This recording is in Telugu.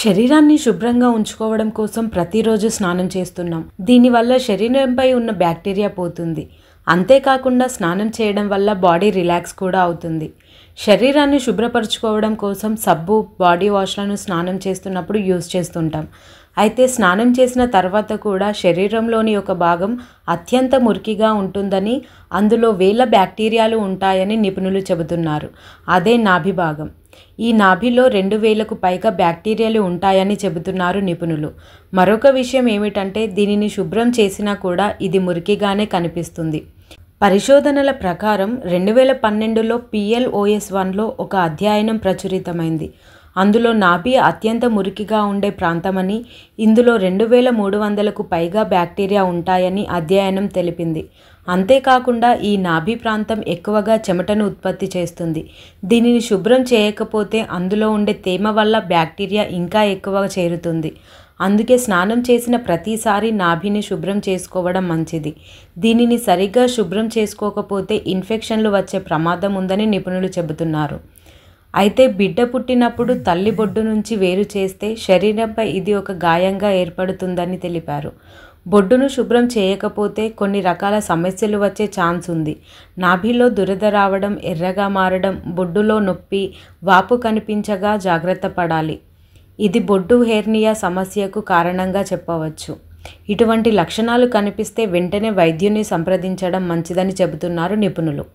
శరీరాన్ని శుభ్రంగా ఉంచుకోవడం కోసం ప్రతిరోజు స్నానం చేస్తున్నాం దీనివల్ల శరీరంపై ఉన్న బ్యాక్టీరియా పోతుంది అంతేకాకుండా స్నానం చేయడం వల్ల బాడీ రిలాక్స్ కూడా అవుతుంది శరీరాన్ని శుభ్రపరచుకోవడం కోసం సబ్బు బాడీ వాష్లను స్నానం చేస్తున్నప్పుడు యూజ్ చేస్తుంటాం అయితే స్నానం చేసిన తర్వాత కూడా శరీరంలోని ఒక భాగం అత్యంత మురికిగా ఉంటుందని అందులో వేల బ్యాక్టీరియాలు ఉంటాయని నిపుణులు చెబుతున్నారు అదే నాభిభాగం ఈ నాభిలో రెండు వేలకు పైగా బ్యాక్టీరియాలు ఉంటాయని చెబుతున్నారు నిపుణులు మరొక విషయం ఏమిటంటే దీనిని శుభ్రం చేసినా కూడా ఇది మురికిగానే కనిపిస్తుంది పరిశోధనల ప్రకారం రెండు వేల పన్నెండులో పిఎల్ఓఎస్ వన్లో ఒక అధ్యయనం ప్రచురితమైంది అందులో నాభి అత్యంత మురికిగా ఉండే ప్రాంతమని ఇందులో రెండు వేల మూడు వందలకు పైగా బ్యాక్టీరియా ఉంటాయని అధ్యయనం తెలిపింది అంతేకాకుండా ఈ నాభి ప్రాంతం ఎక్కువగా చెమటను ఉత్పత్తి చేస్తుంది దీనిని శుభ్రం చేయకపోతే అందులో ఉండే తేమ వల్ల బ్యాక్టీరియా ఇంకా ఎక్కువ చేరుతుంది అందుకే స్నానం చేసిన ప్రతిసారి నాభిని శుభ్రం చేసుకోవడం మంచిది దీనిని సరిగ్గా శుభ్రం చేసుకోకపోతే ఇన్ఫెక్షన్లు వచ్చే ప్రమాదం ఉందని నిపుణులు చెబుతున్నారు అయితే బిడ్డ పుట్టినప్పుడు తల్లి బొడ్డు నుంచి వేరు చేస్తే శరీరంపై ఇది ఒక గాయంగా ఏర్పడుతుందని తెలిపారు బొడ్డును శుభ్రం చేయకపోతే కొన్ని రకాల సమస్యలు వచ్చే ఛాన్స్ ఉంది నాభిలో దురద రావడం ఎర్రగా మారడం బొడ్డులో నొప్పి వాపు కనిపించగా జాగ్రత్త పడాలి ఇది బొడ్డు హెర్నియా సమస్యకు కారణంగా చెప్పవచ్చు ఇటువంటి లక్షణాలు కనిపిస్తే వెంటనే వైద్యుని సంప్రదించడం మంచిదని చెబుతున్నారు నిపుణులు